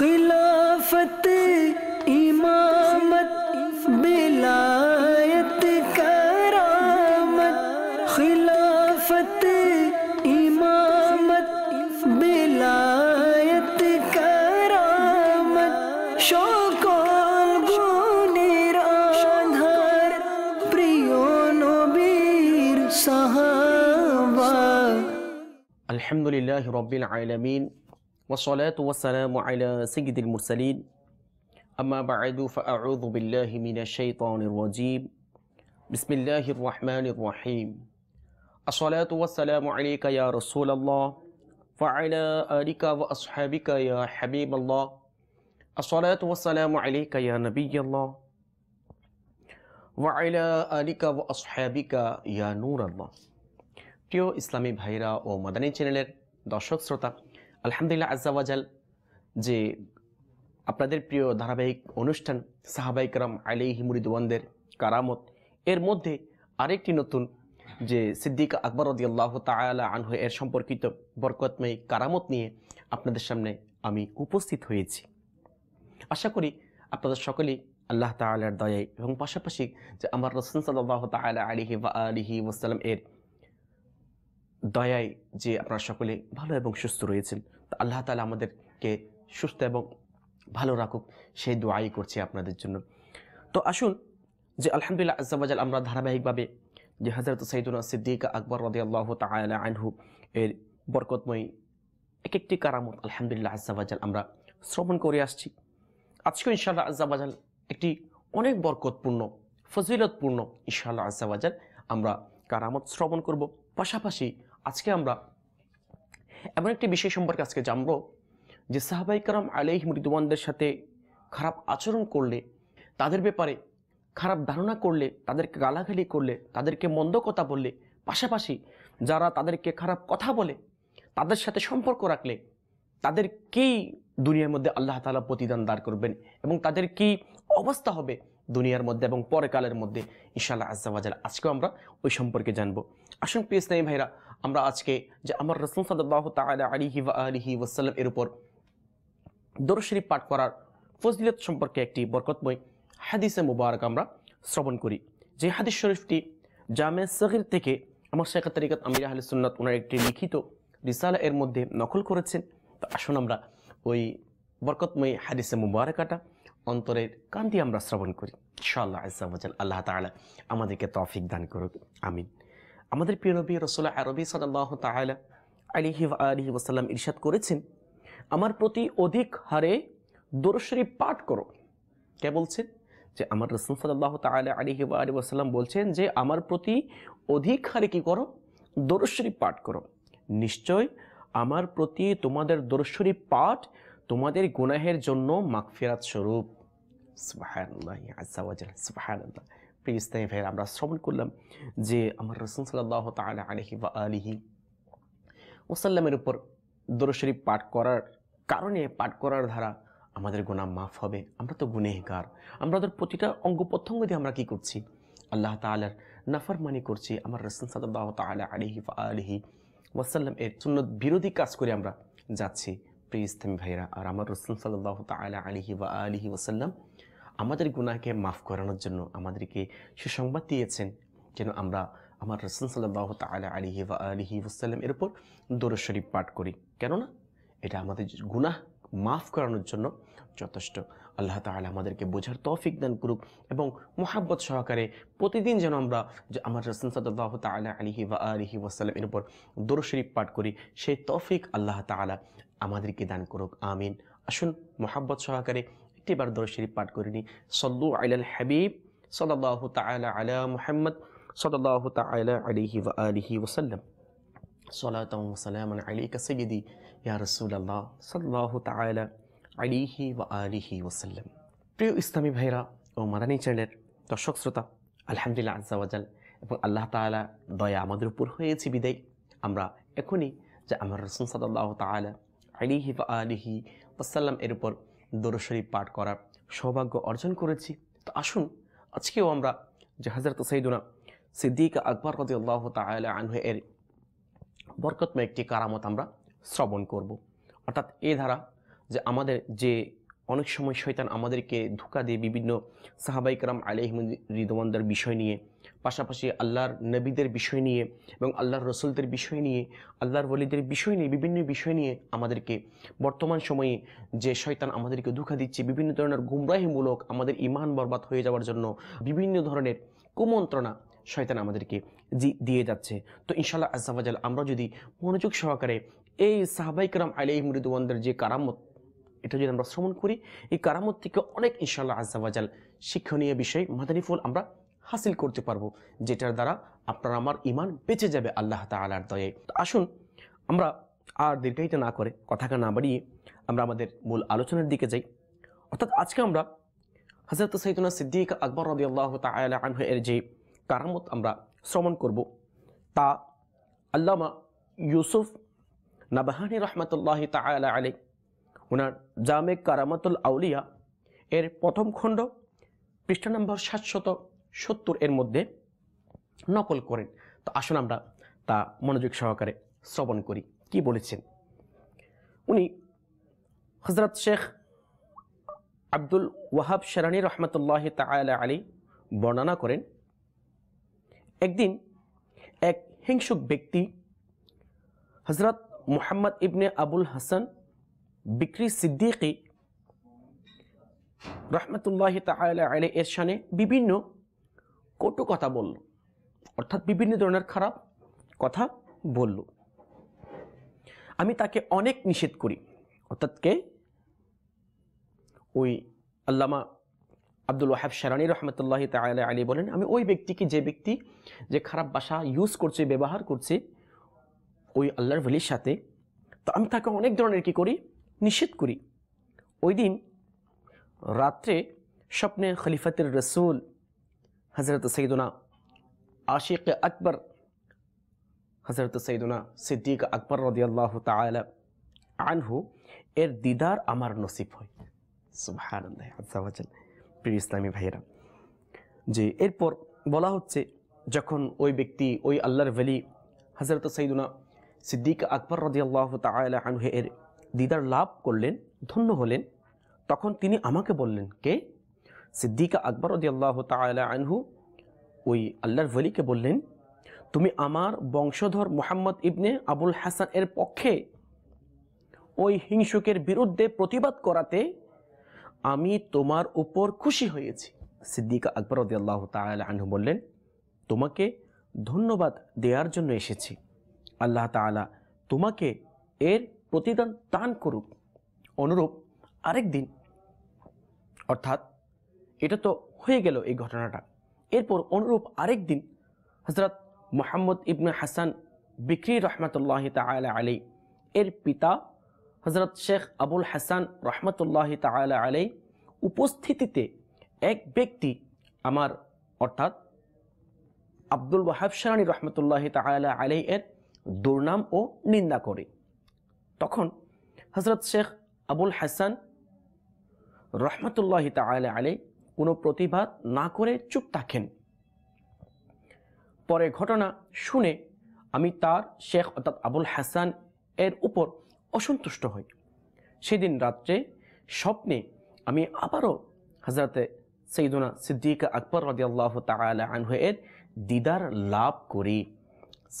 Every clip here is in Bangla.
خلافت امامت بلایت کرامت خلافت امامت بلایت کرامت شوق گونیر آنهار پریو نبیر صحابہ الحمدللہ رب العالمین والصلاة والسلام على سيد المرسلين أما بعد فأعوذ بالله من الشيطان الرجيم بسم الله الرحمن الرحيم الصلاة والسلام عليك يا رسول الله وعلى آلك وأصحابك يا حبيب الله الصلاة والسلام عليك يا نبي الله وعلى آلك وأصحابك يا نور الله تيو إسلامي بحيرا ومدني چنلر চ্যানেলের দর্শক শ্রোতা আলহামদুলিল্লাহ আজ্জাওয়াজাল যে আপনাদের প্রিয় ধারাবাহিক অনুষ্ঠান সাহাবাইকরম আলি হিমুরিদওয়ানদের কারামত এর মধ্যে আরেকটি নতুন যে সিদ্দিক আকবর রদিয়াল্লাহ তালা আনহ এর সম্পর্কিত বরকতময় কারামত নিয়ে আপনাদের সামনে আমি উপস্থিত হয়েছি আশা করি আপনাদের সকলেই আল্লাহ তালার দয়ায় এবং পাশাপাশি যে আমার রসুন সাল্লাহ তালা আলিহি বা আলিহি ওসালাম এর দয়ায় যে আপনারা সকলে ভালো এবং সুস্থ রয়েছেন আল্লাহ তালা আমাদেরকে সুস্থ এবং ভালো রাখুক সেই দোয়াই করছি আপনাদের জন্য তো আসুন যে আলহামদুলিল্লাহ আজাবাজাল আমরা ধারাবাহিকভাবে যে হজরত সঈদুল্লাহ সিদ্দিক আকবর রদি আল্লাহ তালা আনহু এর বরকতময় এক একটি কারামত আলহামদুলিল্লাহ আজাবাজাল আমরা শ্রবণ করে আসছি আজকে ইনশাআল্লাহ আজাবাজাল একটি অনেক বরকতপূর্ণ ফজিলতপূর্ণ ইনশাআল্লাহ আজাবাজাল আমরা কারামত শ্রবণ করব পাশাপাশি আজকে আমরা এমন একটি বিষয় সম্পর্কে আজকে জানবো যে সাহাবাইকারাম আলিহ মৃদুবানদের সাথে খারাপ আচরণ করলে তাদের ব্যাপারে খারাপ ধারণা করলে তাদেরকে গালাগালি করলে তাদেরকে মন্দ কথা বললে পাশাপাশি যারা তাদেরকে খারাপ কথা বলে তাদের সাথে সম্পর্ক রাখলে তাদেরকেই দুনিয়ার মধ্যে আল্লাহ তালা প্রতিদান দাঁড় করবেন এবং তাদের কি অবস্থা হবে দুনিয়ার মধ্যে এবং পরকালের মধ্যে ইনশাআল্লাহ আজ্জাবাজাল আজকেও আমরা ওই সম্পর্কে জানবো আসুন প্রিয় স্নায়ী ভাইরা আমরা আজকে যে আমার রসুল সাদাহ তালা আলিহি বা আলিহি ওয়াসাল্লাম এর উপর দরশরী পাঠ করার ফজলিয়ত সম্পর্কে একটি বরকতময় হাদিসে মুবারক আমরা শ্রবণ করি যে হাদিস শরীফটি জামে সহির থেকে আমার শেখ তারিকাত আমির আহলে সুন্নাত ওনার একটি লিখিত রিসালা এর মধ্যে নকল করেছেন তো আসুন আমরা ওই বরকতময় হাদিসে মুবারকাটা অন্তরের কান্তি আমরা শ্রবণ করি ইনশাআল্লাহ আজাল আল্লাহ তালা আমাদেরকে তফিক দান করুক আমিন আমাদের প্রিয় নবী রসোল্লা আরবি সাল্লাহ তাহলা আলিহি আলিহি ওসাল্লাম ইরশাদ করেছেন আমার প্রতি অধিক হারে দোরশরী পাঠ করো কে বলছেন যে আমার রসুল সাল্লাহ তাহলে আলিহি আলী ওসাল্লাম বলছেন যে আমার প্রতি অধিক হারে কী করো দোরশরী পাঠ করো নিশ্চয় আমার প্রতি তোমাদের দোরশরী পাঠ তোমাদের গুনাহের জন্য মাকফিরাত স্বরূপ সুবাহ সুবাহ আল্লাহ প্লিজ তাই ভাইয়ের আমরা শ্রবণ করলাম যে আমার রসুন সাল্লাহ তালা আলহি বা আলিহি ওসাল্লামের উপর দরশরী পাঠ করার কারণে পাঠ করার ধারা আমাদের গোনা মাফ হবে আমরা তো গুনেহগার আমরা তোর প্রতিটা অঙ্গ প্রত্যঙ্গ দিয়ে আমরা কি করছি আল্লাহ তালার মানি করছি আমার রসুন সাল্লাহ তালা আলিহি বা আলিহি ওয়াসাল্লাম এর সুন্নত বিরোধী কাজ করে আমরা যাচ্ছি প্রিয় ইসলামী ভাইরা আর আমার রসুল সাল্লাহ তালা আলিহি বা আলিহি ওসাল্লাম আমাদের গুনাহকে মাফ করানোর জন্য আমাদেরকে সুসংবাদ দিয়েছেন যেন আমরা আমার রসুল সাল্লাহ তালা আলিহি বা আলিহি ওসাল্লাম এর উপর দরুদ শরীফ পাঠ করি কেননা এটা আমাদের গুনাহ মাফ করানোর জন্য যথেষ্ট আল্লাহ তালা আমাদেরকে বোঝার তৌফিক দান করুক এবং মোহাব্বত সহকারে প্রতিদিন যেন আমরা যে আমার রসুল সাল্লাহ তালা আলিহি বা আলিহি ওসাল্লাম এর উপর দোর শরীফ পাঠ করি সেই তৌফিক আল্লাহ তালা আমাদেরকে দান করুক আমিন আসুন মোহাব্বত সহকারে একটি বার দরুদ শরীফ পাঠ করিনি সল্লু আলাল হাবিব সাল্লাল্লাহু তাআলা আলা মুহাম্মদ সাল্লাল্লাহু তাআলা আলাইহি ওয়া আলিহি ওয়া সাল্লাম ওসাল্লাম ওয়া وسلاما আলাইকা سيدي ইয়া রাসূলুল্লাহ সাল্লাল্লাহু তাআলা الله ওয়া আলিহি ওয়া সাল্লাম প্রিয় ইসলামী ভাইরা ও মাদানি চ্যানেলের দর্শক শ্রোতা আলহামদুলিল্লাহ আজাল এবং আল্লাহ তাআলা দয়া আমাদের উপর হয়েছে বিদায় আমরা এখনি যে আমার রাসূল সাল্লাল্লাহু তাআলা আলিহি ওয়া আলিহি ওয়া সাল্লাম এর উপর দরশরী পাঠ করার সৌভাগ্য অর্জন করেছি তো আসুন আজকেও আমরা যে হাজরত সৈদুনা সিদ্দিক আকবর কদি আল্লাহ তাল আনহু এর বরকতময় একটি কারামত আমরা শ্রবণ করব। অর্থাৎ এ ধারা যে আমাদের যে অনেক সময় শৈতান আমাদেরকে ধোকা দিয়ে বিভিন্ন সাহাবাইকরাম আলিহমদ রিদওয়ানদার বিষয় নিয়ে পাশাপাশি আল্লাহর নবীদের বিষয় নিয়ে এবং আল্লাহর রসুলদের বিষয় নিয়ে আল্লাহর বলিদের বিষয় নিয়ে বিভিন্ন বিষয় নিয়ে আমাদেরকে বর্তমান সময়ে যে শয়তান আমাদেরকে দুঃখা দিচ্ছে বিভিন্ন ধরনের গুমরাহিমূলক আমাদের ইমান বরবাদ হয়ে যাওয়ার জন্য বিভিন্ন ধরনের কুমন্ত্রণা শয়তান আমাদেরকে দিয়ে যাচ্ছে তো ইনশাল্লাহ আজাল আমরা যদি মনোযোগ সহকারে এই সাহাবাইকরাম আলিহ মৃদুবন্দের যে কারামত এটা যদি আমরা শ্রমণ করি এই কারামত থেকে অনেক ইনশাল্লাহ আজাল শিক্ষণীয় বিষয় মাদারিফুল আমরা হাসিল করতে পারবো যেটার দ্বারা আপনার আমার ইমান বেঁচে যাবে আল্লাহ তালার দয়ে আসুন আমরা আর দীর্ঘায়িত না করে কথাকে না বাড়িয়ে আমরা আমাদের মূল আলোচনার দিকে যাই অর্থাৎ আজকে আমরা হজরত সৈদুল্লাহ সিদ্দিক আকবর রবি আল্লাহ তালা আনহু এর যে কারামত আমরা শ্রমণ করব তা আল্লামা ইউসুফ নাবাহানি রহমতুল্লাহ তালা আলী ওনার জামে কারামাতুল আউলিয়া এর প্রথম খণ্ড পৃষ্ঠা নম্বর সাতশত সত্তর এর মধ্যে নকল করেন তো আসুন আমরা তা মনোযোগ সহকারে শ্রবণ করি কি বলেছেন উনি হজরত শেখ আব্দুল ওয়াহাব শেরানি রহমতুল্লাহ তালা আলী বর্ণনা করেন একদিন এক হিংসুক ব্যক্তি হজরত মুহাম্মদ ইবনে আবুল হাসান বিক্রি সিদ্দিকী রহমতুল্লাহ তালা আলী এর সানে বিভিন্ন কটু কথা বলল অর্থাৎ বিভিন্ন ধরনের খারাপ কথা বলল আমি তাকে অনেক নিষেধ করি অর্থাৎ কে ওই আল্লামা আব্দুল ওয়াহাব শারানি রহমতুল্লাহ তালা আলী বলেন আমি ওই ব্যক্তিকে যে ব্যক্তি যে খারাপ ভাষা ইউজ করছে ব্যবহার করছে ওই আল্লাহর ভলির সাথে তো আমি তাকে অনেক ধরনের কী করি নিষেধ করি ওই দিন রাত্রে স্বপ্নে খলিফাতের রসুল হজরত সৈদুনা আশিক আকবর হজরত সৈদুনা সিদ্দিক আকবর রদিয়াল্লাহ তালা আনহু এর দিদার আমার নসিব হয় সুভান প্রিয় ইসলামী ভাইয়েরা যে এরপর বলা হচ্ছে যখন ওই ব্যক্তি ওই আল্লাহর ভ্যালি হজরত সঈদুনা সিদ্দিক আকবর রদিয়াল্লাহ তালা আনহে এর দিদার লাভ করলেন ধন্য হলেন তখন তিনি আমাকে বললেন কে সিদ্দিকা আকবর আল্লাহ তালা আনহু ওই আল্লাহর ভলিকে বললেন তুমি আমার বংশধর মোহাম্মদ ইবনে আবুল হাসান এর পক্ষে ওই হিংসুকের বিরুদ্ধে প্রতিবাদ করাতে আমি তোমার উপর খুশি হয়েছি সিদ্দিকা আকবর আল্লাহ তালা আনহু বললেন তোমাকে ধন্যবাদ দেওয়ার জন্য এসেছি আল্লাহ তালা তোমাকে এর প্রতিদান দান করুক অনুরূপ আরেক দিন অর্থাৎ এটা তো হয়ে গেল এই ঘটনাটা এরপর অনুরূপ আরেক দিন হজরত মোহাম্মদ ইবনে হাসান বিক্রি রহমতুল্লাহ তালা আলী এর পিতা হজরত শেখ আবুল হাসান রহমতুল্লাহ তালা আলী উপস্থিতিতে এক ব্যক্তি আমার অর্থাৎ আব্দুল ওয়াহাব সারানি রহমতুল্লাহ তালা আলী এর দুর্নাম ও নিন্দা করে তখন হজরত শেখ আবুল হাসান রহমতুল্লাহ তালা আলী কোনো প্রতিবাদ না করে চুপ থাকেন পরে ঘটনা শুনে আমি তার শেখ অর্থাৎ আবুল হাসান এর উপর অসন্তুষ্ট হই সেদিন রাত্রে স্বপ্নে আমি আবারও হাজরাতে সৈদুনা সিদ্দিক আকবর রদি আল্লাহ তালহ এর দিদার লাভ করি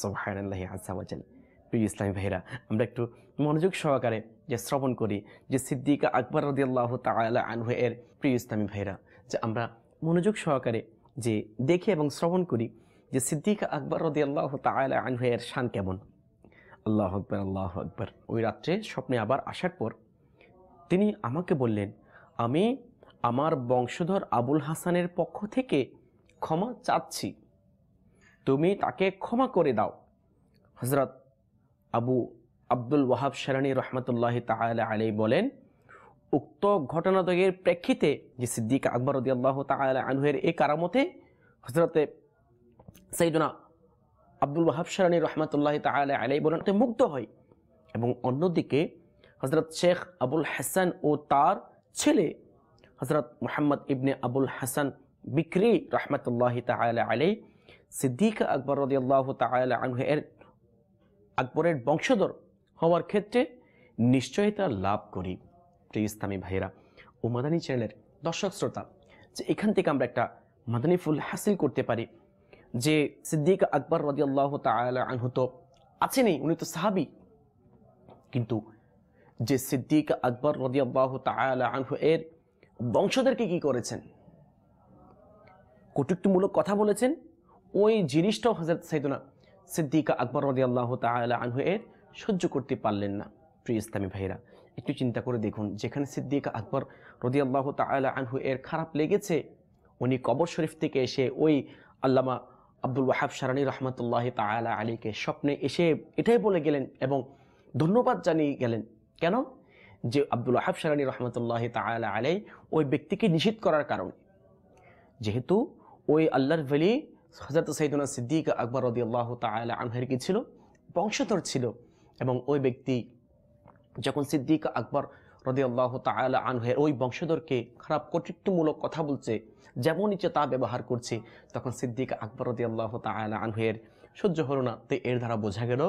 সোহায়নাল্লাহ আজাল প্রিয় ইসলামী ভাইরা আমরা একটু মনোযোগ সহকারে যে শ্রবণ করি যে সিদ্দিকা আকবর রদি আল্লাহ তালা আনহু এর প্রিয় ইসলামী ভাইরা যে আমরা মনোযোগ সহকারে যে দেখি এবং শ্রবণ করি যে সিদ্দিক আকবর রদি আল্লাহ তালা আনহের শান কেমন আল্লাহ আকবর আল্লাহ আকবর ওই রাত্রে স্বপ্নে আবার আসার পর তিনি আমাকে বললেন আমি আমার বংশধর আবুল হাসানের পক্ষ থেকে ক্ষমা চাচ্ছি তুমি তাকে ক্ষমা করে দাও হজরত আবু আব্দুল ওয়াহাব সেরানি রহমতুল্লাহ তাহলে আলী বলেন উক্ত ঘটনাদয়ের প্রেক্ষিতে যে সিদ্দিক আকবর উদ্দি আল্লাহ তালা আনহের এ কারামতে হজরতে সেইদনা আব্দুল ওয়াহাব সারানি রহমতুল্লাহ তালা আলাই বলতে মুগ্ধ হয় এবং অন্যদিকে হজরত শেখ আবুল হাসান ও তার ছেলে হজরত মোহাম্মদ ইবনে আবুল হাসান বিক্রি রহমতুল্লাহ তালা আলাই সিদ্দিক আকবর রদি আল্লাহ তালা এর আকবরের বংশধর হওয়ার ক্ষেত্রে নিশ্চয়তা লাভ করি প্রিয় ইসলামী ভাইরা ও মাদানী চ্যানেলের দর্শক শ্রোতা যে এখান থেকে আমরা একটা মাদানী ফুল হাসিল করতে পারি যে সিদ্দিক আকবর রদিয়াল্লাহ তালা আনহু তো নেই উনি তো সাহাবি কিন্তু যে সিদ্দিক আকবর রদিয়াল্লাহ তালা আনহু এর বংশধরকে কি করেছেন কটুক্তিমূলক কথা বলেছেন ওই জিনিসটাও হজরত সাইদুনা সিদ্দিকা আকবর রদিয়াল্লাহ তালা আনহু এর সহ্য করতে পারলেন না প্রিয় ইসলামী ভাইরা একটু চিন্তা করে দেখুন যেখানে সিদ্দিক আকবর রদিয়াল্লাহ তালা আনহু এর খারাপ লেগেছে উনি কবর শরীফ থেকে এসে ওই আল্লামা আব্দুল ওয়াহাব সারানি রহমতুল্লাহ তালা আলীকে স্বপ্নে এসে এটাই বলে গেলেন এবং ধন্যবাদ জানিয়ে গেলেন কেন যে আব্দুল ওয়াহাব সারানি রহমতুল্লাহ তালা আলাই ওই ব্যক্তিকে নিষিদ্ধ করার কারণে যেহেতু ওই আল্লাহর ভেলি হজরত সঈদুল্লাহ সিদ্দিক আকবর রদিয়াল্লাহ তালা আনহের কি ছিল বংশধর ছিল এবং ওই ব্যক্তি যখন সিদ্দিক আকবর রদিয়াল্লাহ তালা আনহের ওই বংশধরকে খারাপ কর্তৃত্বমূলক কথা বলছে যেমন ইচ্ছে তা ব্যবহার করছে তখন সিদ্দিক আকবর রদিয়াল্লাহ তালা আনহের সহ্য হলো না তো এর দ্বারা বোঝা গেল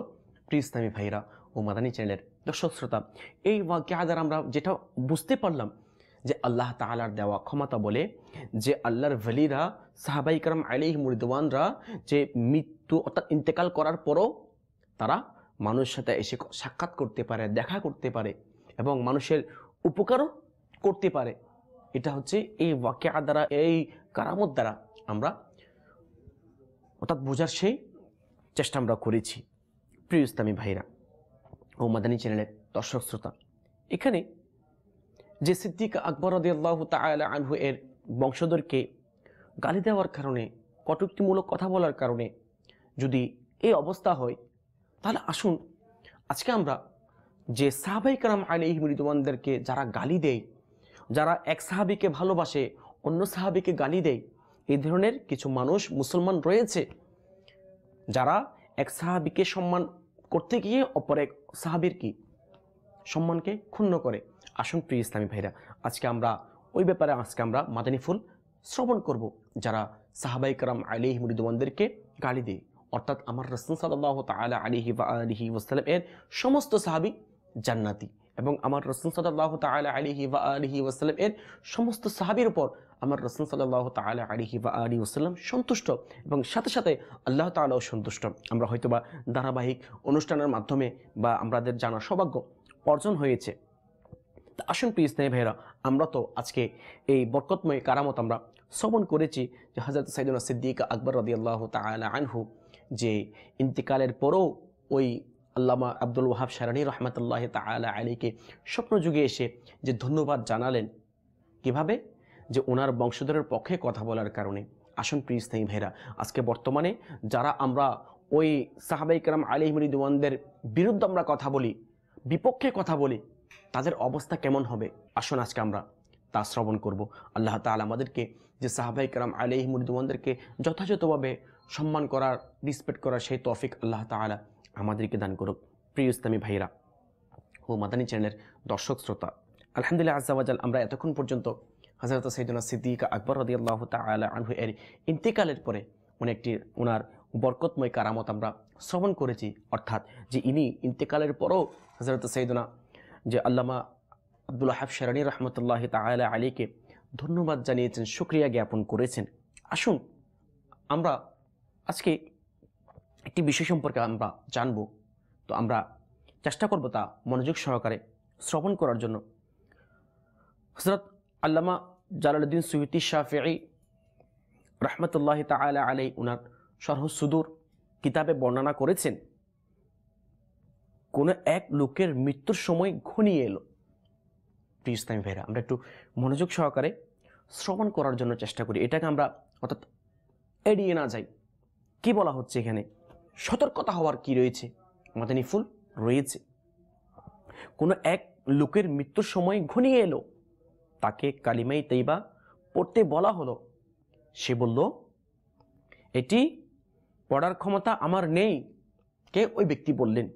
প্রিয় ভাইরা ও মাদানী চ্যানেলের দর্শক শ্রোতা এই ওয়াকিয়া দ্বারা আমরা যেটা বুঝতে পারলাম যে আল্লাহ তালার দেওয়া ক্ষমতা বলে যে আল্লাহর ভলিরা সাহাবাইকরম আলিহ মুরিদওয়ানরা যে মৃত্যু অর্থাৎ ইন্তেকাল করার পরও তারা মানুষ সাথে এসে সাক্ষাৎ করতে পারে দেখা করতে পারে এবং মানুষের উপকারও করতে পারে এটা হচ্ছে এই ওয়াকিয়া দ্বারা এই কারামত দ্বারা আমরা অর্থাৎ বোঝার সেই চেষ্টা আমরা করেছি প্রিয় ইসলামী ভাইরা ও মাদানী চ্যানেলের দর্শক শ্রোতা এখানে যে সিদ্দিক আকবর আল্লাহ তালা আনহু এর বংশধরকে গালি দেওয়ার কারণে কটুক্তিমূলক কথা বলার কারণে যদি এই অবস্থা হয় তাহলে আসুন আজকে আমরা যে সাহাবাই কারাম আলী ইহমৃদমানদেরকে যারা গালি দেয় যারা এক সাহাবিকে ভালোবাসে অন্য সাহাবিকে গালি দেয় এই ধরনের কিছু মানুষ মুসলমান রয়েছে যারা এক সাহাবিকে সম্মান করতে গিয়ে অপর এক সাহাবির কি সম্মানকে ক্ষুণ্ণ করে আসুন প্রিয় ইসলামী ভাইরা আজকে আমরা ওই ব্যাপারে আজকে আমরা মাদানী ফুল শ্রবণ করব যারা সাহাবাই কারাম আলী হিমুরিদমানদেরকে গালি দেয় অর্থাৎ আমার রসুল সাল্লাহ তালা আলিহি বা আলিহি ওসালাম এর সমস্ত সাহাবি জান্নাতি এবং আমার রসুল সাল্লাহ তালা আলিহি বা আলিহি ওসালাম এর সমস্ত সাহাবির উপর আমার রসুল সাল্লাহ তালা আলিহি বা আলি ওসাল্লাম সন্তুষ্ট এবং সাথে সাথে আল্লাহ তালাও সন্তুষ্ট আমরা হয়তো বা ধারাবাহিক অনুষ্ঠানের মাধ্যমে বা আমাদের জানা সৌভাগ্য অর্জন হয়েছে আসুন প্রিয় স্নেহ ভাইরা আমরা তো আজকে এই বরকতময় কারামত আমরা শ্রবণ করেছি যে হজরত সাইদুল সিদ্দিক আকবর রদি আল্লাহ তালা আনহু যে ইন্তিকালের পরও ওই আল্লামা আব্দুল ওয়াহাব সারানি রহমতুল্লাহ তালা আলীকে স্বপ্নযুগে এসে যে ধন্যবাদ জানালেন কিভাবে যে ওনার বংশধরের পক্ষে কথা বলার কারণে আসুন প্রিয় স্থায়ী ভাইরা আজকে বর্তমানে যারা আমরা ওই সাহাবাইকরাম আলী মৃদুয়ানদের বিরুদ্ধে আমরা কথা বলি বিপক্ষে কথা বলি তাদের অবস্থা কেমন হবে আসুন আজকে আমরা তা শ্রবণ করব আল্লাহ তালা আমাদেরকে যে সাহাবাইকরাম আলী মৃদুয়ানদেরকে যথাযথভাবে সম্মান করার রিসপেক্ট করার সেই তফিক আল্লাহ তালা আমাদেরকে দান করুক প্রিয় ইসলামী ভাইরা ও মাদানী চ্যানেলের দর্শক শ্রোতা আলহামদুলিল্লাহ আজাল আমরা এতক্ষণ পর্যন্ত হজরত সৈদুল্লাহ সিদ্দিকা আকবর রদি আল্লাহ তালা আনহু এর ইন্তেকালের পরে উনি একটি ওনার বরকতময় কারামত আমরা শ্রবণ করেছি অর্থাৎ যে ইনি ইন্তেকালের পরও হজরত সৈদুনা যে আল্লামা আবদুল্লাহ হাফ শেরানি রহমতুল্লাহ তালা আলীকে ধন্যবাদ জানিয়েছেন শুক্রিয়া জ্ঞাপন করেছেন আসুন আমরা আজকে একটি বিষয় সম্পর্কে আমরা জানব তো আমরা চেষ্টা করব তা মনোযোগ সহকারে শ্রবণ করার জন্য হজরত আল্লামা জালালুদ্দিন সুইতি শাহি রহমতুল্লাহ তালা আলাই উনার সরহ সুদূর কিতাবে বর্ণনা করেছেন কোনো এক লোকের মৃত্যুর সময় ঘনিয়ে এলো প্রিয় ইসলামী ভাইরা আমরা একটু মনোযোগ সহকারে শ্রবণ করার জন্য চেষ্টা করি এটাকে আমরা অর্থাৎ এড়িয়ে না যাই কি বলা হচ্ছে এখানে সতর্কতা হওয়ার কি রয়েছে মাদানী ফুল রয়েছে কোনো এক লোকের মৃত্যুর সময় ঘনিয়ে এলো তাকে কালিমাই তাইবা পড়তে বলা হলো সে বলল এটি পড়ার ক্ষমতা আমার নেই কে ওই ব্যক্তি বললেন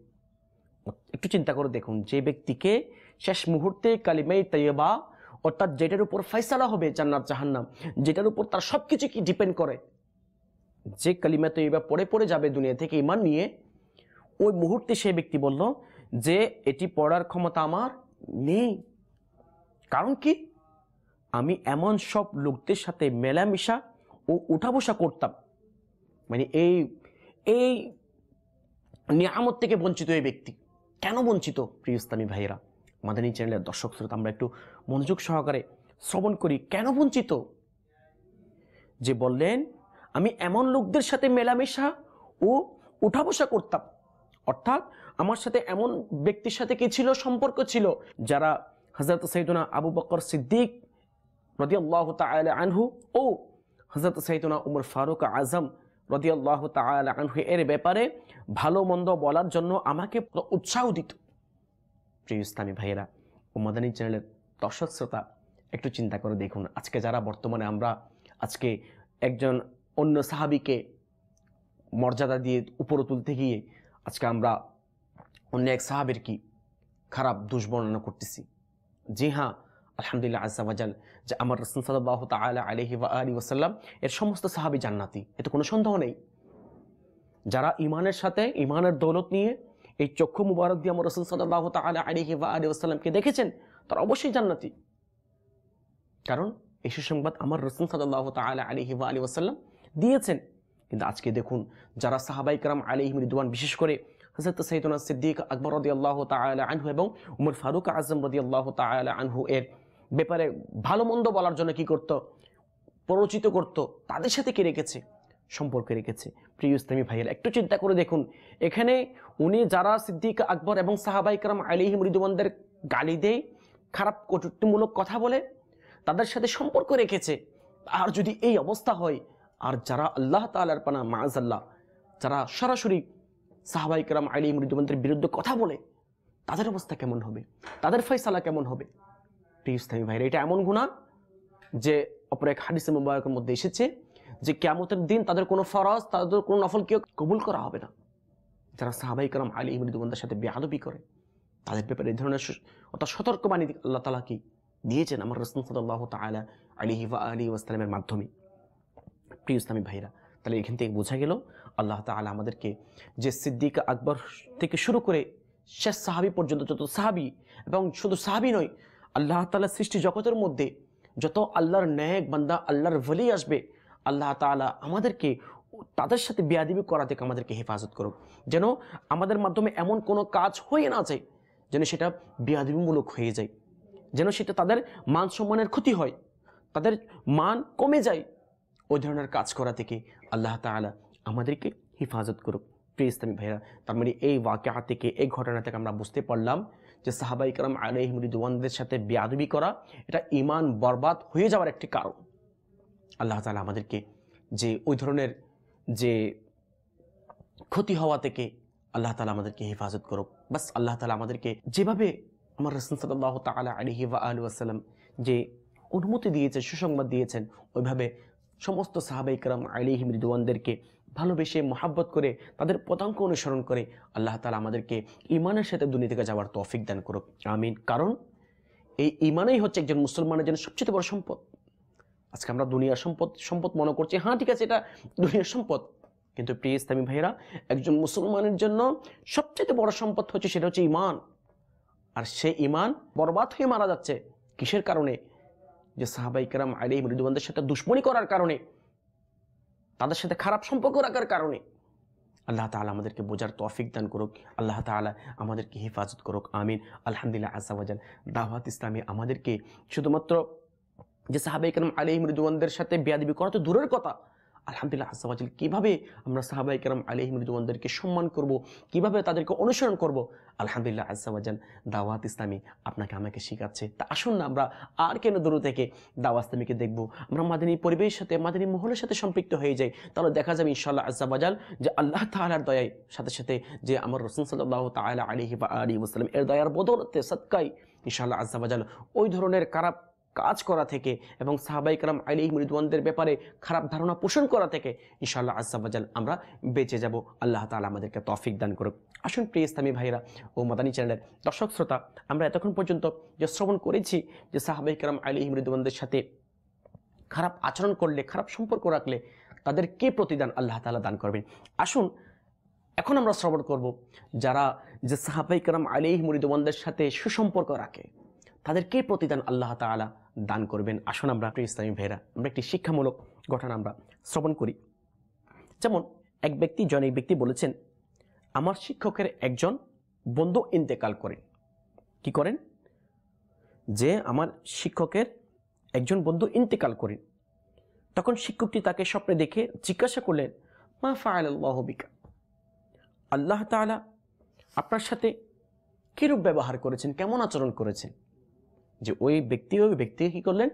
একটু চিন্তা করে দেখুন যে ব্যক্তিকে শেষ মুহূর্তে কালিমাই তৈবা অর্থাৎ যেটার উপর ফয়সালা হবে জান্নাত জাহান্নাম যেটার উপর তার সব কিছু কি ডিপেন্ড করে যে কালিমা তৈবা পড়ে পড়ে যাবে দুনিয়া থেকে ইমান নিয়ে ওই মুহূর্তে সেই ব্যক্তি বলল যে এটি পড়ার ক্ষমতা আমার নেই কারণ কি আমি এমন সব লোকদের সাথে মেলামেশা ও উঠা বসা করতাম মানে এই এই নিয়ামত থেকে বঞ্চিত এই ব্যক্তি কেন বঞ্চিত প্রিয় ইসলামী ভাইয়েরা আমাদের এই চ্যানেলের দর্শক শ্রোতা আমরা একটু মনোযোগ সহকারে শ্রবণ করি কেন বঞ্চিত যে বললেন আমি এমন লোকদের সাথে মেলামেশা ও বসা করতাম অর্থাৎ আমার সাথে এমন ব্যক্তির সাথে কি ছিল সম্পর্ক ছিল যারা হজরত সাইদুনা আবু বকর সিদ্দিক রদিয়াল্লাহ তাল আনহু ও হজরত সৈদুনা উমর ফারুক আজম রদিয়াল্লাহ তাল আনহু এর ব্যাপারে ভালো মন্দ বলার জন্য আমাকে উৎসাহ দিত প্রিয় ইসলামী ভাইয়েরা ও মাদানী চ্যানেলের দর্শক শ্রোতা একটু চিন্তা করে দেখুন আজকে যারা বর্তমানে আমরা আজকে একজন অন্য সাহাবিকে মর্যাদা দিয়ে উপরে তুলতে গিয়ে আজকে আমরা অন্য এক সাহাবের কি খারাপ দুষ্বর্ণনা করতেছি জি হ্যাঁ আলহামদুলিল্লাহ আজাল যে আমার রসুল সাল্লাহ তালা আলহি আলী ওসাল্লাম এর সমস্ত সাহাবি জান্নাতি এতে কোনো সন্দেহ নেই যারা ইমানের সাথে ইমানের দৌলত নিয়ে এই চক্ষু মুবারক দিয়ে আমার রসুল সাল্লাহ তালা আলিহি আলী ওসাল্লামকে দেখেছেন তারা অবশ্যই জান্নাতি কারণ এই সুসংবাদ আমার রসুল সাল্লাহ তালা আলিহি আলী ওসাল্লাম দিয়েছেন কিন্তু আজকে দেখুন যারা সাহাবাইকরাম আলিহিম রিদওয়ান বিশেষ করে হজরত সৈদনা সিদ্দিক আকবর রদি আল্লাহ তালা আনহু এবং উমর ফারুক আজম রদি আল্লাহ তালা আনহু এর ব্যাপারে ভালো মন্দ বলার জন্য কি করত প্ররোচিত করত তাদের সাথে কে রেখেছে সম্পর্কে রেখেছে প্রিয় ইসলামী ভাইয়ের একটু চিন্তা করে দেখুন এখানে উনি যারা সিদ্দিক আকবর এবং সাহাবাইকরাম আলিহিম রিদওয়ানদের গালি দেয় খারাপ কটুক্তিমূলক কথা বলে তাদের সাথে সম্পর্ক রেখেছে আর যদি এই অবস্থা হয় আর যারা আল্লাহ তালার পানা মাজাল্লাহ যারা সরাসরি সাহাবাইকরাম আলী মৃদুমন্ত্রীর বিরুদ্ধে কথা বলে তাদের অবস্থা কেমন হবে তাদের ফয়সালা কেমন হবে প্রিয় ইসলামী ভাইরা এটা এমন গুণা যে অপর এক হাদিসে মুবারকের মধ্যে এসেছে যে কেমতের দিন তাদের কোনো ফরজ তাদের কোনো নফল কেউ কবুল করা হবে না যারা সাহাবাইকরাম আলী মৃদুবন্ধার সাথে বেহাদবি করে তাদের ব্যাপারে এই ধরনের অর্থাৎ সতর্কবাণী আল্লাহ তালা কি দিয়েছেন আমার রসমুল্লাহ তালা আলিহি আলী ওয়াসালামের মাধ্যমে প্রিয় ইসলামী ভাইরা তাহলে এখান থেকে বোঝা গেল আল্লাহ তালা আমাদেরকে যে সিদ্দিক আকবর থেকে শুরু করে শেষ সাহাবি পর্যন্ত যত সাহাবি এবং শুধু সাহাবি নয় আল্লাহ তালা সৃষ্টি জগতের মধ্যে যত আল্লাহর ন্যায়ক বান্দা আল্লাহর ভলি আসবে আল্লাহ তালা আমাদেরকে তাদের সাথে বেয়াদিবি করা থেকে আমাদেরকে হেফাজত করুক যেন আমাদের মাধ্যমে এমন কোনো কাজ হয়ে না যায় যেন সেটা বেয়াদিবিমূলক হয়ে যায় যেন সেটা তাদের মান সম্মানের ক্ষতি হয় তাদের মান কমে যায় ওই ধরনের কাজ করা থেকে আল্লাহ তালা আমাদেরকে হেফাজত করুক প্রিয় ইসলামী ভাইরা তার মানে এই ওয়াকা থেকে এই ঘটনা থেকে আমরা বুঝতে পারলাম যে সাহাবাই কালাম আলহিমুদ্দুয়ানদের সাথে বেয়াদবি করা এটা ইমান বরবাদ হয়ে যাওয়ার একটি কারণ আল্লাহ তালা আমাদেরকে যে ওই ধরনের যে ক্ষতি হওয়া থেকে আল্লাহ তালা আমাদেরকে হেফাজত করুক বাস আল্লাহ তালা আমাদেরকে যেভাবে আমার রসুন সাল্লাহ তালা আলহি আলু আসসালাম যে অনুমতি দিয়েছে সুসংবাদ দিয়েছেন ওইভাবে সমস্ত সাহাব ইকরাম আলিহিম রিদওয়ানদেরকে ভালোবেসে মহাব্বত করে তাদের পদাঙ্ক অনুসরণ করে আল্লাহ তালা আমাদেরকে ইমানের সাথে দুনিয়া থেকে যাওয়ার তৌফিক দান করুক আমিন কারণ এই ইমানেই হচ্ছে একজন মুসলমানের জন্য সবচেয়ে বড় সম্পদ আজকে আমরা দুনিয়ার সম্পদ সম্পদ মনে করছি হ্যাঁ ঠিক আছে এটা দুনিয়ার সম্পদ কিন্তু প্রিয় ইসলামী ভাইরা একজন মুসলমানের জন্য সবচেয়ে বড় সম্পদ হচ্ছে সেটা হচ্ছে ইমান আর সে ইমান বরবাদ হয়ে মারা যাচ্ছে কিসের কারণে যে সাহাবাইকরাম আলী মৃদুবানদের সাথে দুশ্মনী করার কারণে তাদের সাথে খারাপ সম্পর্ক রাখার কারণে আল্লাহ তালা আমাদেরকে বোঝার তফিক দান করুক আল্লাহ তালা আমাদেরকে হেফাজত করুক আমিন আলহামদুলিল্লাহ আসাওয়াজাল দাওয়াত ইসলামী আমাদেরকে শুধুমাত্র যে সাহাবাইকরাম আলী মৃদুবানদের সাথে বিয়াদবি করা তো দূরের কথা আলহামদুলিল্লাহ হাসাবাজিল কীভাবে আমরা সাহাবাই কেরাম আলিহিমের জওয়ানদেরকে সম্মান করব কিভাবে তাদেরকে অনুসরণ করব আলহামদুলিল্লাহ আজান দাওয়াত ইসলামী আপনাকে আমাকে শেখাচ্ছে তা আসুন না আমরা আর কেন দূর থেকে দাওয়া ইসলামীকে দেখব আমরা মাদিনী পরিবেশের সাথে মাদিনী মহলের সাথে সম্পৃক্ত হয়ে যাই তাহলে দেখা যাবে ইনশাল্লাহ আজাবাজাল যে আল্লাহ তালার দয়ায় সাথে সাথে যে আমার রসুন সাল্লাহ তালা আলিহি বা আলী মুসলাম এর দয়ার বদলতে সৎকাই ইনশাল্লাহ আজাবাজাল ওই ধরনের খারাপ কাজ করা থেকে এবং সাহাবাইকরাম আলী মৃদুয়ানদের ব্যাপারে খারাপ ধারণা পোষণ করা থেকে ইনশাআল্লাহ আজাবাজাল আমরা বেঁচে যাব আল্লাহ তালা আমাদেরকে তফিক দান করুক আসুন প্রিয় ইসলামী ভাইরা ও মাদানী চ্যানেলের দর্শক শ্রোতা আমরা এতক্ষণ পর্যন্ত যে শ্রবণ করেছি যে সাহাবাইকরাম আলী মৃদুয়ানদের সাথে খারাপ আচরণ করলে খারাপ সম্পর্ক রাখলে তাদের কে প্রতিদান আল্লাহ তালা দান করবেন আসুন এখন আমরা শ্রবণ করব যারা যে সাহাবাইকরাম আলী মুরিদমানদের সাথে সুসম্পর্ক রাখে তাদেরকে প্রতিদান আল্লাহ তালা দান করবেন আসুন আমরা ইসলামী ভেরা আমরা একটি শিক্ষামূলক ঘটনা আমরা শ্রবণ করি যেমন এক ব্যক্তি জন এক ব্যক্তি বলেছেন আমার শিক্ষকের একজন বন্ধু ইন্তেকাল করেন কি করেন যে আমার শিক্ষকের একজন বন্ধু ইন্তেকাল করেন তখন শিক্ষকটি তাকে স্বপ্নে দেখে জিজ্ঞাসা করলেন মা ফায়াল্লাহ বিকা আল্লাহ তালা আপনার সাথে কীরূপ ব্যবহার করেছেন কেমন আচরণ করেছেন যে ওই ব্যক্তি ওই ব্যক্তিকে কী করলেন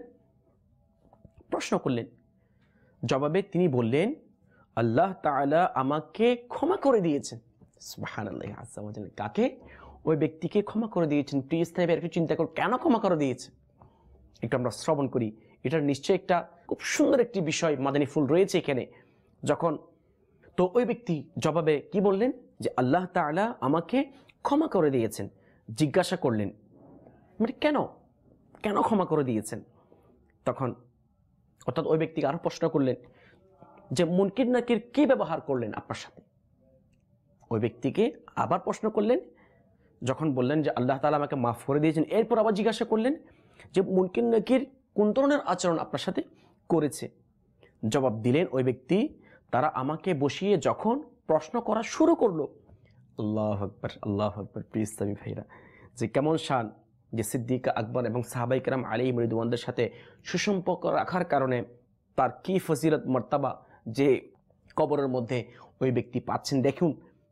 প্রশ্ন করলেন জবাবে তিনি বললেন আল্লাহ তালা আমাকে ক্ষমা করে দিয়েছেন সুহান আল্লাহ কাকে ওই ব্যক্তিকে ক্ষমা করে দিয়েছেন প্রিয় স্নাইপের একটু চিন্তা কর কেন ক্ষমা করে দিয়েছে একটু আমরা শ্রবণ করি এটার নিশ্চয়ই একটা খুব সুন্দর একটি বিষয় মাদানী ফুল রয়েছে এখানে যখন তো ওই ব্যক্তি জবাবে কি বললেন যে আল্লাহ তালা আমাকে ক্ষমা করে দিয়েছেন জিজ্ঞাসা করলেন মানে কেন কেন ক্ষমা করে দিয়েছেন তখন অর্থাৎ ওই ব্যক্তিকে আরও প্রশ্ন করলেন যে মুনকির নাকির কি ব্যবহার করলেন আপনার সাথে ওই ব্যক্তিকে আবার প্রশ্ন করলেন যখন বললেন যে আল্লাহ তালা আমাকে মাফ করে দিয়েছেন এরপর আবার জিজ্ঞাসা করলেন যে মুনকির নাকির কোন ধরনের আচরণ আপনার সাথে করেছে জবাব দিলেন ওই ব্যক্তি তারা আমাকে বসিয়ে যখন প্রশ্ন করা শুরু করলো আল্লাহ আকবর আল্লাহ আকবর প্রিস্তামি ভাইরা যে কেমন শান যে সিদ্দিকা আকবর এবং সাহাবাইকরাম আলী মৃদুবন্ধের সাথে সুসম্পর্ক রাখার কারণে তার কি ফজিলত মর্তাবা যে কবরের মধ্যে ওই ব্যক্তি পাচ্ছেন দেখুন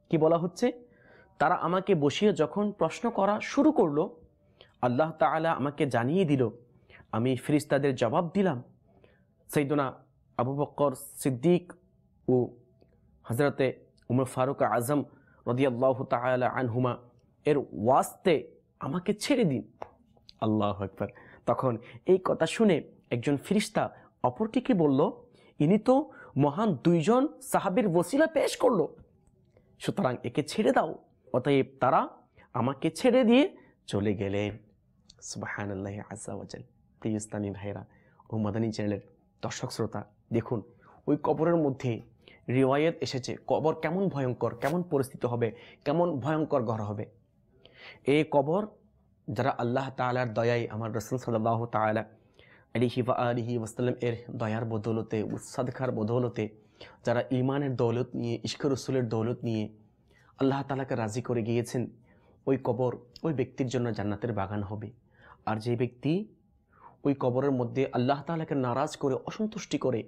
কি বলা হচ্ছে তারা আমাকে বসিয়ে যখন প্রশ্ন করা শুরু করলো আল্লাহ তালা আমাকে জানিয়ে দিল আমি ফিরিস্তাদের জবাব দিলাম সৈদনা আবু বক্কর সিদ্দিক ও হজরতে উমর ফারুক আজম রদিয়াল্লাহ তালা আনহুমা এর ওয়াস্তে আমাকে ছেড়ে দিন আল্লাহ একবার তখন এই কথা শুনে একজন ফিরিস্তা অপরকে কি বলল ইনি তো মহান দুইজন সাহাবির বসিলা পেশ করলো সুতরাং একে ছেড়ে দাও অতএব তারা আমাকে ছেড়ে দিয়ে চলে গেলেন সুবাহান আজাল প্রিয় ইসলামী ভাইরা ও মাদানী চ্যানেলের দর্শক শ্রোতা দেখুন ওই কবরের মধ্যে রিওয়ায়ত এসেছে কবর কেমন ভয়ঙ্কর কেমন পরিস্থিতি হবে কেমন ভয়ঙ্কর ঘর হবে এই কবর যারা আল্লাহ তালার দয়ায় আমার রসুল সাল্লাহ তালা আলিহি বা আলিহি ওসাল্লাম এর দয়ার বদৌলতে উৎসাদখার বদৌলতে যারা ইমানের দৌলত নিয়ে ইস্কর রসুলের দৌলত নিয়ে আল্লাহ তালাকে রাজি করে গিয়েছেন ওই কবর ওই ব্যক্তির জন্য জান্নাতের বাগান হবে আর যে ব্যক্তি ওই কবরের মধ্যে আল্লাহ তালাকে নারাজ করে অসন্তুষ্টি করে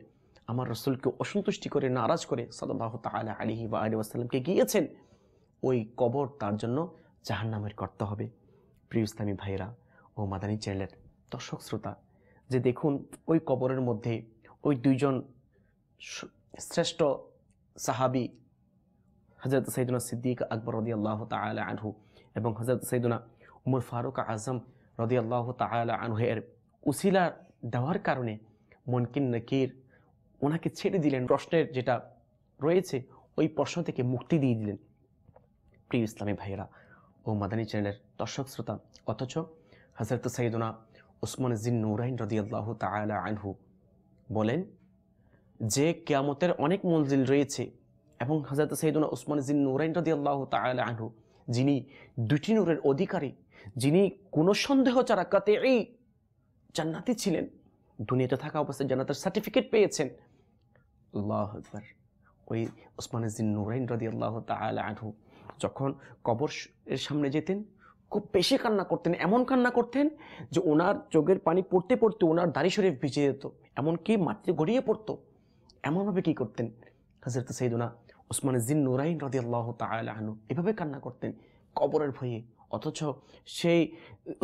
আমার রসুলকে অসন্তুষ্টি করে নারাজ করে সাল্লাহ তালা আলিহি বা আলি ওসাল্লামকে গিয়েছেন ওই কবর তার জন্য জাহান নামের কর্তা হবে প্রিয় ইসলামী ভাইরা ও মাদানী চ্যানেলের দর্শক শ্রোতা যে দেখুন ওই কবরের মধ্যে ওই দুইজন শ্রেষ্ঠ সাহাবি হজরত সৈদুনা সিদ্দিক আকবর রদি আল্লাহ তালা আনহু এবং হজরত সৈদুনা উমর ফারুক আজম রদি আল্লাহ তালা আনহু এর উশিলা দেওয়ার কারণে মনকিন নাকির ওনাকে ছেড়ে দিলেন প্রশ্নের যেটা রয়েছে ওই প্রশ্ন থেকে মুক্তি দিয়ে দিলেন প্রিয় ইসলামী ভাইয়েরা ও মাদানী চ্যানেলের দর্শক শ্রোতা অথচ হজরত সাইদুনা ওসমান জিন নৌরাইন রদিয়াল্লাহ তালা আনহু বলেন যে কেয়ামতের অনেক মঞ্জিল রয়েছে এবং হজরত সাইদুনা ওসমান জিন নুরাইন রদিয়াল্লাহ তালা আনহু যিনি দুটি নূরের অধিকারী যিনি কোনো সন্দেহ ছাড়া কাতে এই জান্নাতি ছিলেন দুনিয়াতে থাকা অবস্থায় জান্নাতের সার্টিফিকেট পেয়েছেন আল্লাহ আকবর ওই ওসমান জিন নুরাইন রদিয়াল্লাহ তালা আনহু যখন কবর এর সামনে যেতেন খুব বেশি কান্না করতেন এমন কান্না করতেন যে ওনার চোখের পানি পড়তে পড়তে ওনার দাড়ি শরীফ ভিজে যেত এমনকি মাটিতে গড়িয়ে পড়তো এমনভাবে কি করতেন হাজরত সৈদুনা ওসমান জিন নুরাইন রদি আল্লাহ তাহানু এভাবে কান্না করতেন কবরের ভয়ে অথচ সেই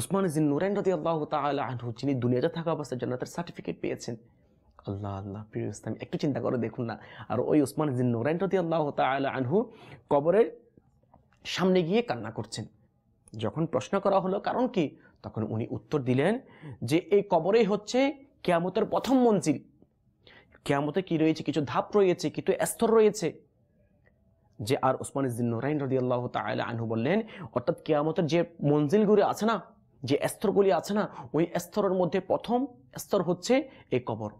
উসমান জিন নুরাইন রদি আল্লাহ তাহানু যিনি দুনিয়াতে থাকা অবস্থায় জান্নাতের সার্টিফিকেট পেয়েছেন আল্লাহ আল্লাহ প্রিয় ইসলাম একটু চিন্তা করে দেখুন না আর ওই উসমান জিন নুরাইন রদি আল্লাহ আনহু কবরের সামনে গিয়ে কান্না করছেন যখন প্রশ্ন করা হলো কারণ কি তখন উনি উত্তর দিলেন যে এই কবরেই হচ্ছে কেয়ামতের প্রথম মঞ্জিল কেয়ামতে কি রয়েছে কিছু ধাপ রয়েছে কিছু স্তর রয়েছে যে আর ওসমান উদ্দিন নোরাইন রদি আল্লাহ তাল আনহু বললেন অর্থাৎ কেয়ামতের যে মঞ্জিলগুলি আছে না যে স্তরগুলি আছে না ওই স্তরের মধ্যে প্রথম স্তর হচ্ছে এই কবর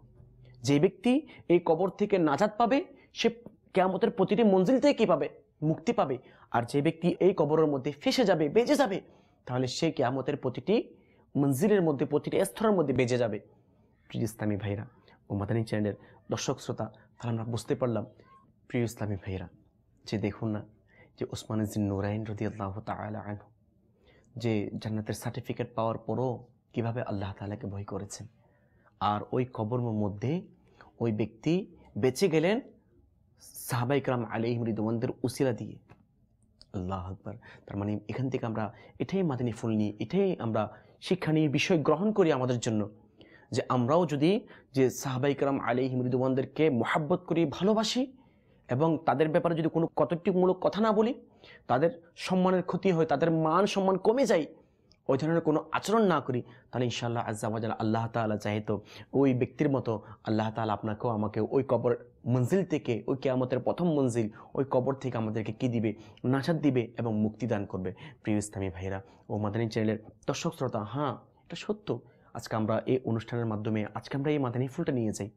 যে ব্যক্তি এই কবর থেকে নাজাদ পাবে সে কেয়ামতের প্রতিটি মঞ্জিল থেকে কী পাবে মুক্তি পাবে আর যে ব্যক্তি এই কবরের মধ্যে ফেসে যাবে বেঁচে যাবে তাহলে সে কেয়ামতের প্রতিটি মঞ্জিলের মধ্যে প্রতিটি স্তরের মধ্যে বেজে যাবে প্রিয় ইসলামী ভাইরা ও মাদানী চ্যানেলের দর্শক শ্রোতা তাহলে আমরা বুঝতে পারলাম প্রিয় ইসলামী ভাইরা যে দেখুন না যে ওসমান জিন নুরাইন রদি আল্লাহ তালা যে জান্নাতের সার্টিফিকেট পাওয়ার পরও কিভাবে আল্লাহ তালাকে ভয় করেছেন আর ওই কবর মধ্যে ওই ব্যক্তি বেঁচে গেলেন সাহাবাইকরাম আলিহিম রিদওয়ানদের উসিলা দিয়ে আল্লাহ আকবর তার মানে এখান থেকে আমরা এটাই মাদিনী ফুল নিই এটাই আমরা শিক্ষা নিয়ে বিষয় গ্রহণ করি আমাদের জন্য যে আমরাও যদি যে সাহাবাইকরাম আলী হিমরিদুবানদেরকে মোহাব্বত করি ভালোবাসি এবং তাদের ব্যাপারে যদি কোনো কতটিমূলক কথা না বলি তাদের সম্মানের ক্ষতি হয় তাদের মান সম্মান কমে যায় ওই ধরনের কোনো আচরণ না করি তাহলে ইনশাআল্লাহ আজ্জাবাজাল আল্লাহ তালা চাহিত ওই ব্যক্তির মতো আল্লাহ তালা আপনাকেও আমাকে ওই কবর মঞ্জিল থেকে ওই কেয়ামতের প্রথম মঞ্জিল ওই কবর থেকে আমাদেরকে কি দিবে নাচার দিবে এবং মুক্তি দান করবে প্রিয় ইসলামী ভাইরা ও মাদানী চ্যানেলের দর্শক শ্রোতা হ্যাঁ এটা সত্য আজকে আমরা এই অনুষ্ঠানের মাধ্যমে আজকে আমরা এই মাদানী ফুলটা নিয়ে যাই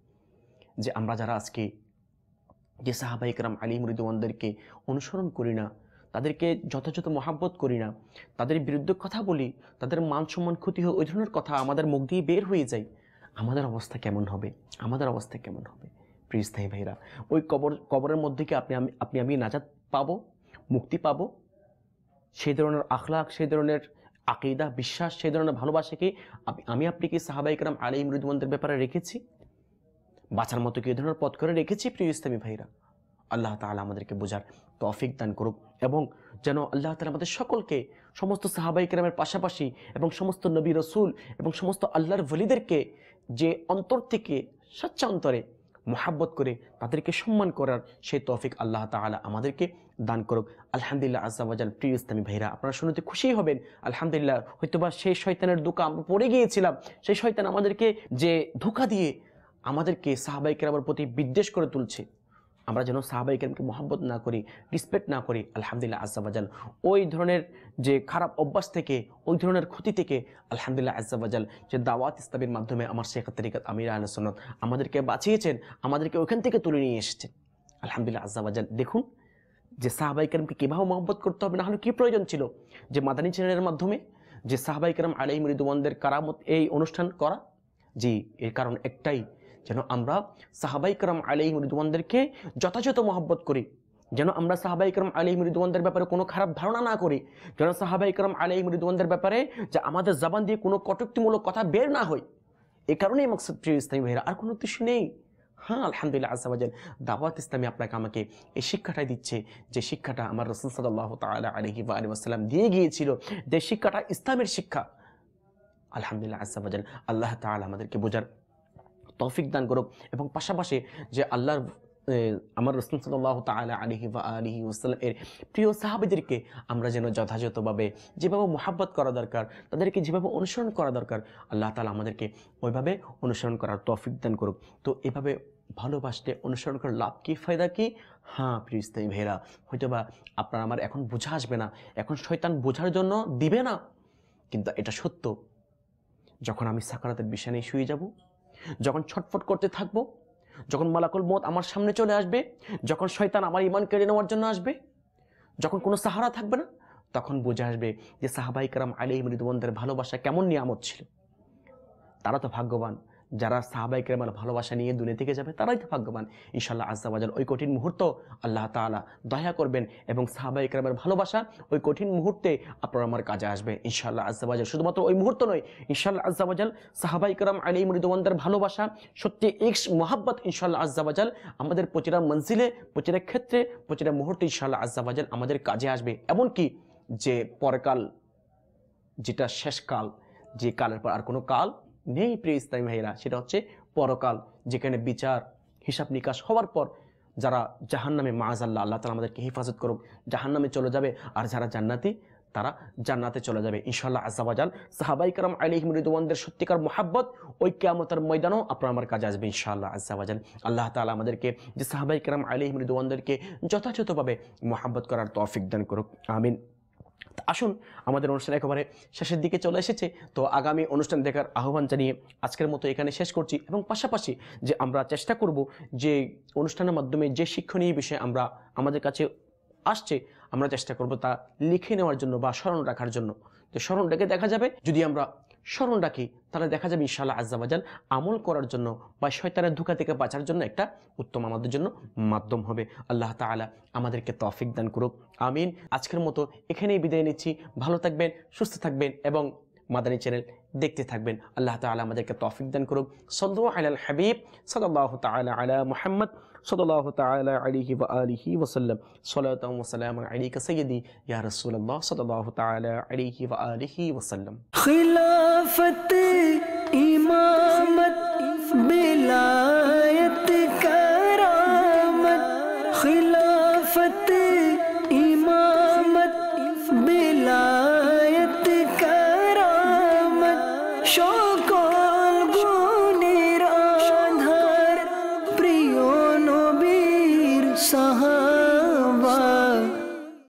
যে আমরা যারা আজকে যে রাম আলী মৃদুয়ানদেরকে অনুসরণ করি না তাদেরকে যথাযথ মহাব্বত করি না তাদের বিরুদ্ধে কথা বলি তাদের মান সম্মান ক্ষতি হয় ওই ধরনের কথা আমাদের মুখ দিয়ে বের হয়ে যায় আমাদের অবস্থা কেমন হবে আমাদের অবস্থা কেমন হবে প্রিস্থায়ী ভাইরা ওই কবর কবরের মধ্যে কি আপনি আপনি আমি নাজাত পাবো মুক্তি পাব সেই ধরনের আখলাক সেই ধরনের আকিদা বিশ্বাস সেই ধরনের ভালোবাসাকে আমি আপনি কি সাহাবাইকরাম আলী ইমরুদমন্দের ব্যাপারে রেখেছি বাঁচার মতো কি ধরনের পথ করে রেখেছি প্রিয় ইসলামী ভাইরা আল্লাহ তালা আমাদেরকে বোঝার তফিক দান করুক এবং যেন আল্লাহ তালা আমাদের সকলকে সমস্ত সাহাবাই কেরামের পাশাপাশি এবং সমস্ত নবী রসুল এবং সমস্ত আল্লাহর ভলিদেরকে যে অন্তর থেকে স্বচ্ছ অন্তরে মোহাব্বত করে তাদেরকে সম্মান করার সেই তৌফিক আল্লাহ তালা আমাদেরকে দান করুক আলহামদুলিল্লাহ আজাবাজাল প্রিয় ইসলামী ভাইরা আপনারা শুনতে খুশিই হবেন আলহামদুলিল্লাহ হয়তোবা সেই শয়তানের দোকা আমরা পড়ে গিয়েছিলাম সেই শয়তান আমাদেরকে যে ধোকা দিয়ে আমাদেরকে আমার প্রতি বিদ্বেষ করে তুলছে আমরা যেন সাহাবাই কেরামকে মহাব্বত না করি রিসপেক্ট না করি আলহামদুলিল্লাহ আজাবাজাল ওই ধরনের যে খারাপ অভ্যাস থেকে ওই ধরনের ক্ষতি থেকে আলহামদুলিল্লাহ আজাবাজাল যে দাওয়াত ইস্তাবির মাধ্যমে আমার শেখ তরিকাত আমির আহসনত আমাদেরকে বাঁচিয়েছেন আমাদেরকে ওইখান থেকে তুলে নিয়ে এসেছেন আলহামদুলিল্লাহ আজাবাজাল দেখুন যে সাহাবাই কেরামকে কীভাবে মহব্বত করতে হবে না হলে কী প্রয়োজন ছিল যে মাদানী চ্যানেলের মাধ্যমে যে সাহাবাই কেরাম আলাই মৃদুবনদের কারামত এই অনুষ্ঠান করা জি এর কারণ একটাই যেন আমরা সাহাবাই করম আলী মৃদুয়ানদেরকে যথাযথ মহব্বত করি যেন আমরা সাহাবাই করম আলী মৃদুয়ানদের ব্যাপারে কোনো খারাপ ধারণা না করি যেন সাহাবাই করম আলী মৃদুয়ানদের ব্যাপারে যে আমাদের জবান দিয়ে কোনো কটুক্তিমূলক কথা বের না হয় এ কারণেই মকসদ প্রিয় ইসলামী ভাইরা আর কোনো উদ্দেশ্য নেই হ্যাঁ আলহামদুলিল্লাহ আসাবাজান দাওয়াত ইসলামী আপনাকে আমাকে এই শিক্ষাটাই দিচ্ছে যে শিক্ষাটা আমার রসুল সাল্লাহ তালা আলহি বা আলী আসসালাম দিয়ে গিয়েছিল যে শিক্ষাটা ইসলামের শিক্ষা আলহামদুলিল্লাহ আসাবাজাল আল্লাহ তালা আমাদেরকে বোঝার তৌফিক দান করুক এবং পাশাপাশি যে আল্লাহর আমার রসুল সাল্লাহ তালা আলহি বা আলহি ওসাল্লাম এর প্রিয় সাহাবিদেরকে আমরা যেন যথাযথভাবে যেভাবে মোহাব্বত করা দরকার তাদেরকে যেভাবে অনুসরণ করা দরকার আল্লাহ তালা আমাদেরকে ওইভাবে অনুসরণ করার তৌফিক দান করুক তো এভাবে ভালোবাসতে অনুসরণ করার লাভ কী ফায়দা কী হ্যাঁ প্লিজ তাই ভেরা বা আপনার আমার এখন বোঝা আসবে না এখন শয়তান বোঝার জন্য দিবে না কিন্তু এটা সত্য যখন আমি সাকারাতের বিছানায় শুয়ে যাব যখন ছটফট করতে থাকবো যখন মালাকুল মত আমার সামনে চলে আসবে যখন শয়তান আমার ইমান কেড়ে নেওয়ার জন্য আসবে যখন কোনো সাহারা থাকবে না তখন বোঝা আসবে যে সাহাবাই কারাম আলী মৃদুবন্ধের ভালোবাসা কেমন নিয়ামত ছিল তারা তো ভাগ্যবান যারা সাহাবাই কেরামাল ভালোবাসা নিয়ে দুনিয়া থেকে যাবে তারাই তো ভাগ্যবান ইনশাল্লাহ আজাবাজাল ওই কঠিন মুহূর্ত আল্লাহ তালা দয়া করবেন এবং সাহাবাই কেরামের ভালোবাসা ওই কঠিন মুহূর্তে আপনার আমার কাজে আসবে ইনশাল্লাহ আজাবাজাল শুধুমাত্র ওই মুহূর্ত নয় ইনশাল্লাহ আজাবাজাল সাহাবাই কেরাম আলী মৃদওয়ানদের ভালোবাসা সত্যি এক্স মোহাব্বত ইনশাল্লাহ আজাবাজাল আমাদের প্রচিরা মঞ্জিলে প্রতিটা ক্ষেত্রে প্রচিরা মুহূর্তে ইনশাল্লাহ আজাবাজাল আমাদের কাজে আসবে এমনকি যে পরকাল যেটা শেষকাল যে কালের পর আর কোনো কাল নেই প্রিয় ইসলামী ভাইরা সেটা হচ্ছে পরকাল যেখানে বিচার হিসাব নিকাশ হওয়ার পর যারা জাহান নামে মাজ আল্লাহ তালা আমাদেরকে হেফাজত করুক জাহান নামে চলে যাবে আর যারা জান্নাতি তারা জান্নাতে চলে যাবে ইনশাল্লাহ আজাবাজাল সাহাবাইকার আলিহিম রিদওয়ানদের সত্যিকার মোহাব্বত ওই কেয়ামতার ময়দানও আপনার আমার কাজে আসবে ইনশাআল্লাহ আজাবাজাল আল্লাহ তালা আমাদেরকে যে সাহাবাইকার আলিহিম রিদওয়ানদেরকে যথাযথভাবে মোহাম্বত করার তৌফিক দান করুক আমিন আসুন আমাদের অনুষ্ঠান একেবারে শেষের দিকে চলে এসেছে তো আগামী অনুষ্ঠান দেখার আহ্বান জানিয়ে আজকের মতো এখানে শেষ করছি এবং পাশাপাশি যে আমরা চেষ্টা করব যে অনুষ্ঠানের মাধ্যমে যে শিক্ষণীয় বিষয়ে আমরা আমাদের কাছে আসছে আমরা চেষ্টা করব তা লিখে নেওয়ার জন্য বা স্মরণ রাখার জন্য তো স্মরণ রেখে দেখা যাবে যদি আমরা স্মরণ রাখি তাহলে দেখা যাবে ইশাল্লাহ আজাল আমল করার জন্য বা শয়তানের ধোকা থেকে বাঁচার জন্য একটা উত্তম আমাদের জন্য মাধ্যম হবে আল্লাহ তালা আমাদেরকে তফিক দান করুক আমিন আজকের মতো এখানেই বিদায় নিচ্ছি ভালো থাকবেন সুস্থ থাকবেন এবং মাদানী চ্যানেল দেখতে থাকবেন আল্লাহ তালা আমাদেরকে তফিক দান করুক সদ্দু আল হাবিব আল্লাহ তালা আলা মোহাম্মদ صلى الله تعالى عليه وآله وسلم صلاة وسلام عليك سيدي يا رسول الله صلى الله تعالى عليه وآله وسلم خلافة امامت بلايتك